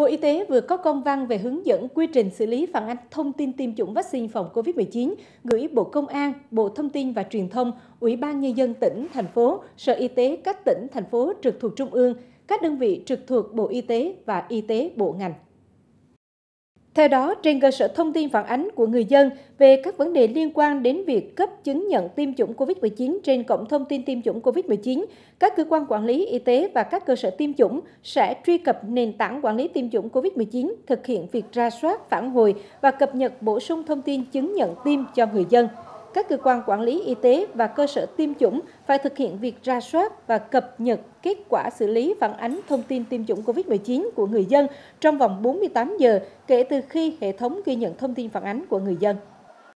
Bộ Y tế vừa có công văn về hướng dẫn quy trình xử lý phản ánh thông tin tiêm chủng vaccine phòng COVID-19 gửi Bộ Công an, Bộ Thông tin và Truyền thông, Ủy ban Nhân dân tỉnh, thành phố, Sở Y tế các tỉnh, thành phố trực thuộc Trung ương, các đơn vị trực thuộc Bộ Y tế và Y tế Bộ ngành. Theo đó, trên cơ sở thông tin phản ánh của người dân về các vấn đề liên quan đến việc cấp chứng nhận tiêm chủng COVID-19 trên cổng thông tin tiêm chủng COVID-19, các cơ quan quản lý y tế và các cơ sở tiêm chủng sẽ truy cập nền tảng quản lý tiêm chủng COVID-19, thực hiện việc ra soát, phản hồi và cập nhật bổ sung thông tin chứng nhận tiêm cho người dân các cơ quan quản lý y tế và cơ sở tiêm chủng phải thực hiện việc ra soát và cập nhật kết quả xử lý phản ánh thông tin tiêm chủng COVID-19 của người dân trong vòng 48 giờ kể từ khi hệ thống ghi nhận thông tin phản ánh của người dân.